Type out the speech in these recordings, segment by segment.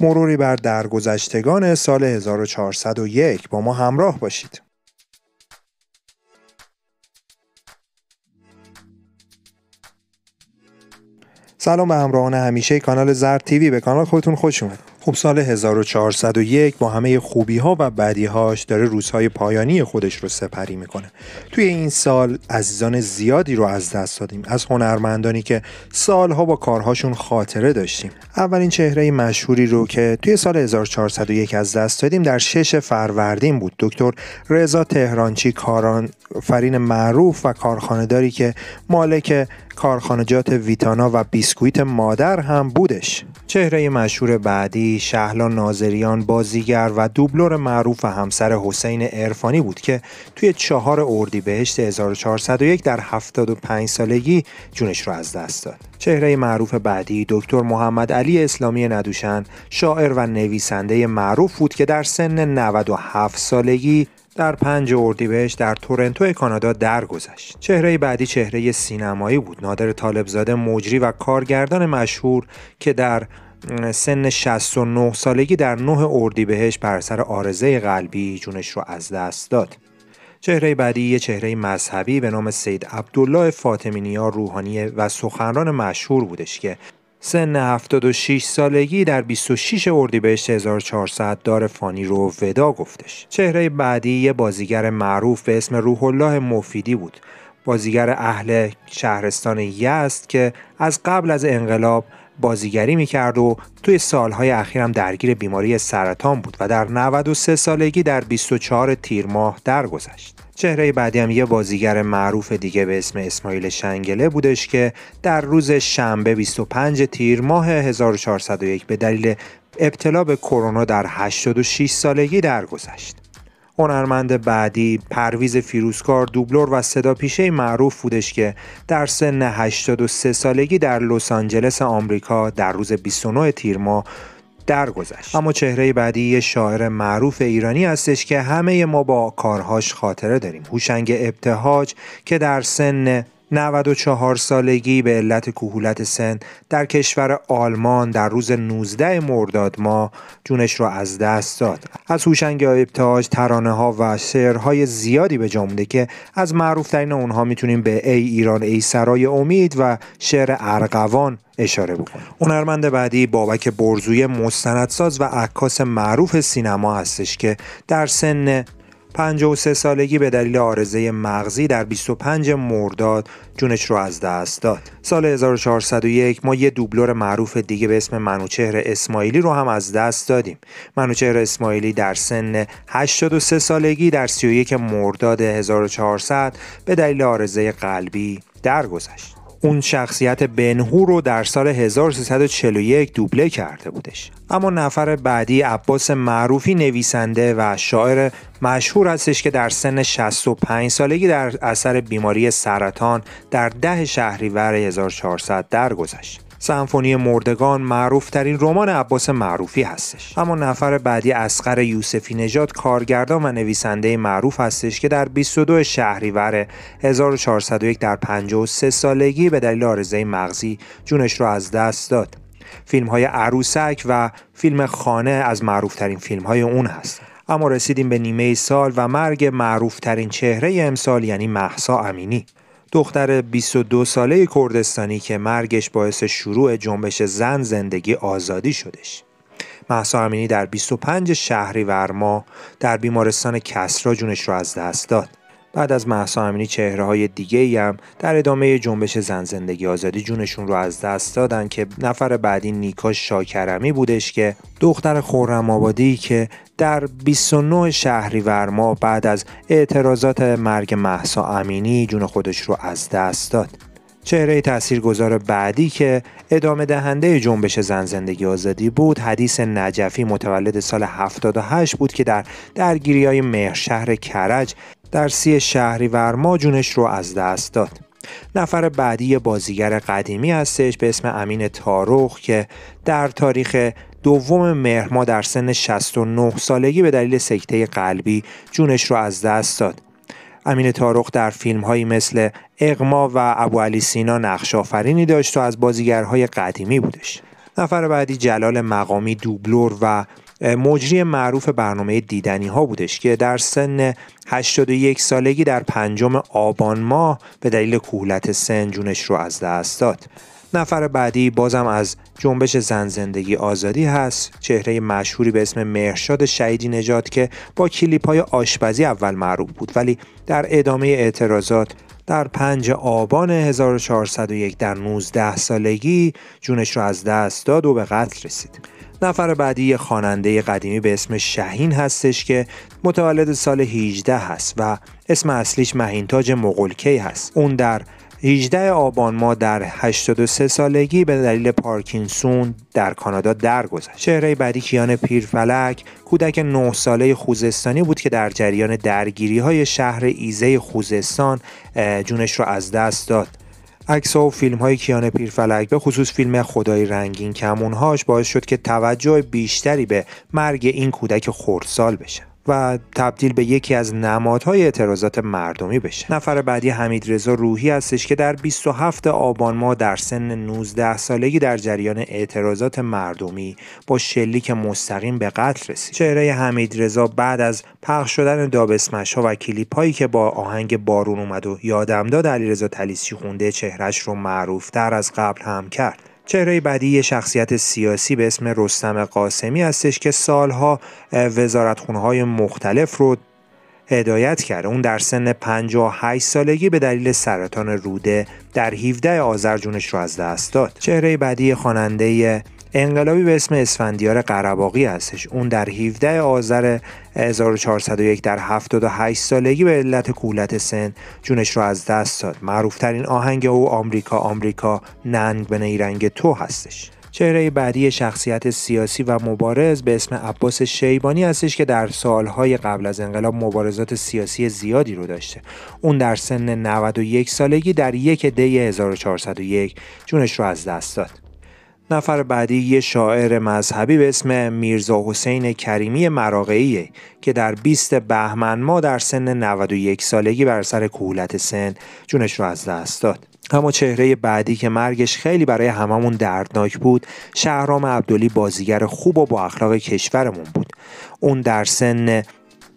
مروری بر درگذشتگان سال 1401 با ما همراه باشید. سلام به همراهان همیشه کانال زرد تیوی به کانال خودتون خوش اومدید خب سال 1401 با همه خوبی ها و بدی هاش داره روزهای پایانی خودش رو سپری میکنه توی این سال عزیزان زیادی رو از دست دادیم از هنرمندانی که سالها با کارهاشون خاطره داشتیم اولین چهره مشهوری رو که توی سال 1401 از دست دادیم در شش فروردین بود دکتر رضا تهرانچی کاران فرین معروف و کارخانهداری که مالک کارخانجات ویتانا و بیسکویت مادر هم بودش چهره مشهور بعدی شهلا ناظریان، بازیگر و دوبلور معروف و همسر حسین عرفانی بود که توی چهار اردیبهشت 1401 در 75 سالگی جونش را از دست داد. چهره معروف بعدی دکتر محمد علی اسلامی ندوشن، شاعر و نویسنده معروف بود که در سن 97 سالگی در پنج اردیبهشت در تورنتو کانادا درگذشت. چهره بعدی چهره سینمایی بود. نادر طالبزاده مجری و کارگردان مشهور که در سن 69 سالگی در 9 بهش بر سر آرزه قلبی جونش رو از دست داد. چهره بعدی یه چهره مذهبی به نام سید عبدالله فاطمی نیا روحانی و سخنران مشهور بودش که سن 76 سالگی در 26 بهش 1400 دار فانی رو ودا گفتش. چهره بعدی یه بازیگر معروف به اسم روح الله مفیدی بود. بازیگر اهل شهرستان یزد که از قبل از انقلاب بازیگری میکرد و توی سالهای اخیرم درگیر بیماری سرطان بود و در 93 سالگی در 24 تیر ماه درگذشت. چهره بعدی هم یه بازیگر معروف دیگه به اسم اسماعیل شنگله بودش که در روز شنبه 25 تیر ماه 1401 به دلیل ابتلا به کرونا در 86 سالگی درگذشت. هنرمند بعدی پرویز فیروزکار دوبلور و صدا پیشه معروف بودش که در سن 83 سالگی در لس آنجلس آمریکا در روز 29 تیر ماه درگذشت اما چهره بعدی یه شاعر معروف ایرانی هستش که همه ما با کارهاش خاطره داریم هوشنگ ابتهاج که در سن 94 سالگی به علت کهولت سن در کشور آلمان در روز 19 مرداد ما جونش را از دست داد از هوشنگ ابتهاج ترانه ها و شعرهای زیادی به جامده که از معروفترین اونها میتونیم به ای ایران ای سرای امید و شعر ارغوان اشاره بکنیم هنرمند بعدی بابک برزوی مستندساز و عکاس معروف سینما هستش که در سن 53 سالگی به دلیل آرزه مغزی در 25 مرداد جونش رو از دست داد. سال 1401 ما یه دوبلور معروف دیگه به اسم منوچهر اسماعیلی رو هم از دست دادیم. منوچهر اسماعیلی در سن 83 سالگی در 31 مرداد 1400 به دلیل آرزه قلبی درگذشت. اون شخصیت بنهو رو در سال 1341 دوبله کرده بودش اما نفر بعدی عباس معروفی نویسنده و شاعر مشهور هستش که در سن 65 سالگی در اثر بیماری سرطان در ده شهریور 1400 درگذشت سمفونی مردگان معروف ترین رمان عباس معروفی هستش اما نفر بعدی اسقر یوسفی نژاد کارگردان و نویسنده معروف هستش که در 22 شهریور 1401 در 53 سالگی به دلیل آرزه مغزی جونش را از دست داد فیلم های عروسک و فیلم خانه از معروف ترین فیلم های اون هست اما رسیدیم به نیمه سال و مرگ معروف ترین چهره امسال یعنی محسا امینی دختر 22 ساله کردستانی که مرگش باعث شروع جنبش زن زندگی آزادی شدش. محسا امینی در 25 شهری ورما در بیمارستان کسرا جونش را از دست داد. بعد از محسا امینی چهره های دیگه ای هم در ادامه جنبش زن زندگی آزادی جونشون رو از دست دادن که نفر بعدی نیکا شاکرمی بودش که دختر خورم آبادی که در 29 شهریور ورما بعد از اعتراضات مرگ محسا امینی جون خودش رو از دست داد چهره تاثیرگذار بعدی که ادامه دهنده جنبش زن زندگی آزادی بود حدیث نجفی متولد سال 78 بود که در درگیری های شهر کرج در سی شهری ورما جونش رو از دست داد نفر بعدی بازیگر قدیمی هستش به اسم امین تاروخ که در تاریخ دوم مهر در سن 69 سالگی به دلیل سکته قلبی جونش رو از دست داد امین تاروخ در فیلم هایی مثل اقما و ابو علی سینا نقش آفرینی داشت و از بازیگرهای قدیمی بودش نفر بعدی جلال مقامی دوبلور و مجری معروف برنامه دیدنی ها بودش که در سن 81 سالگی در پنجم آبان ماه به دلیل کهولت سن جونش رو از دست داد نفر بعدی بازم از جنبش زن زندگی آزادی هست چهره مشهوری به اسم مهرشاد شهیدی نجات که با کلیپ های آشپزی اول معروف بود ولی در ادامه اعتراضات در 5 آبان 1401 در 19 سالگی جونش رو از دست داد و به قتل رسید نفر بعدی یه خواننده قدیمی به اسم شهین هستش که متولد سال 18 هست و اسم اصلیش مهینتاج مغولکی هست اون در 18 آبان ما در 83 سالگی به دلیل پارکینسون در کانادا درگذشت. چهره بعدی کیان پیرفلک کودک 9 ساله خوزستانی بود که در جریان درگیری های شهر ایزه خوزستان جونش رو از دست داد. عکس‌ها و فیلم‌های کیان پیرفلک به خصوص فیلم خدای رنگین کمونهاش باعث شد که توجه بیشتری به مرگ این کودک خردسال بشه و تبدیل به یکی از نمادهای اعتراضات مردمی بشه نفر بعدی حمید رضا روحی هستش که در 27 آبان ماه در سن 19 سالگی در جریان اعتراضات مردمی با شلیک مستقیم به قتل رسید چهره حمید رضا بعد از پخش شدن دابسمش ها و کلیپ هایی که با آهنگ بارون اومد و علی علیرضا تلیسی خونده چهرهش رو معروف در از قبل هم کرد چهره بعدی یه شخصیت سیاسی به اسم رستم قاسمی هستش که سالها وزارتخونهای مختلف رو هدایت کرده اون در سن 58 سالگی به دلیل سرطان روده در 17 آذر جونش رو از دست داد چهره بعدی خواننده انقلابی به اسم اسفندیار قرباقی هستش اون در 17 آذر 1401 در 78 سالگی به علت کولت سن جونش رو از دست داد معروفترین آهنگ او آمریکا آمریکا ننگ به نیرنگ تو هستش چهره بعدی شخصیت سیاسی و مبارز به اسم عباس شیبانی هستش که در سالهای قبل از انقلاب مبارزات سیاسی زیادی رو داشته اون در سن 91 سالگی در یک دی 1401 جونش رو از دست داد نفر بعدی یه شاعر مذهبی به اسم میرزا حسین کریمی مراقعیه که در 20 بهمن ما در سن 91 سالگی بر سر کهولت سن جونش رو از دست داد اما چهره بعدی که مرگش خیلی برای هممون دردناک بود شهرام عبدالی بازیگر خوب و با اخلاق کشورمون بود اون در سن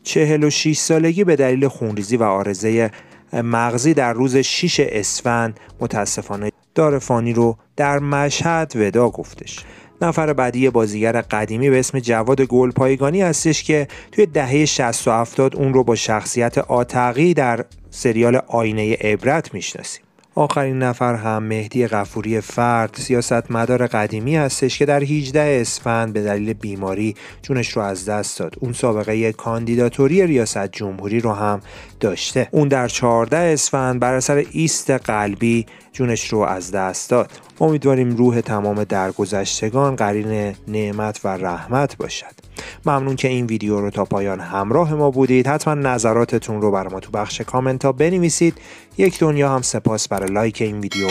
46 سالگی به دلیل خونریزی و آرزه مغزی در روز 6 اسفند متاسفانه دار فانی رو در مشهد ودا گفتش نفر بعدی بازیگر قدیمی به اسم جواد گلپایگانی هستش که توی دهه 60 و 70 اون رو با شخصیت آتقی در سریال آینه عبرت میشناسیم آخرین نفر هم مهدی غفوری فرد سیاستمدار قدیمی هستش که در 18 اسفند به دلیل بیماری جونش رو از دست داد اون سابقه کاندیداتوری ریاست جمهوری رو هم داشته اون در 14 اسفند بر اثر ایست قلبی جونش رو از دست داد امیدواریم روح تمام درگذشتگان قرین نعمت و رحمت باشد ممنون که این ویدیو رو تا پایان همراه ما بودید حتما نظراتتون رو بر ما تو بخش کامنت ها بنویسید یک دنیا هم سپاس برای لایک این ویدیو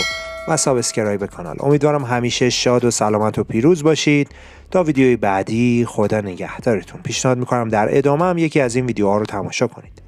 و سابسکرایب کانال امیدوارم همیشه شاد و سلامت و پیروز باشید تا ویدیوی بعدی خدا نگهدارتون پیشنهاد میکنم در ادامه هم یکی از این ویدیوها رو تماشا کنید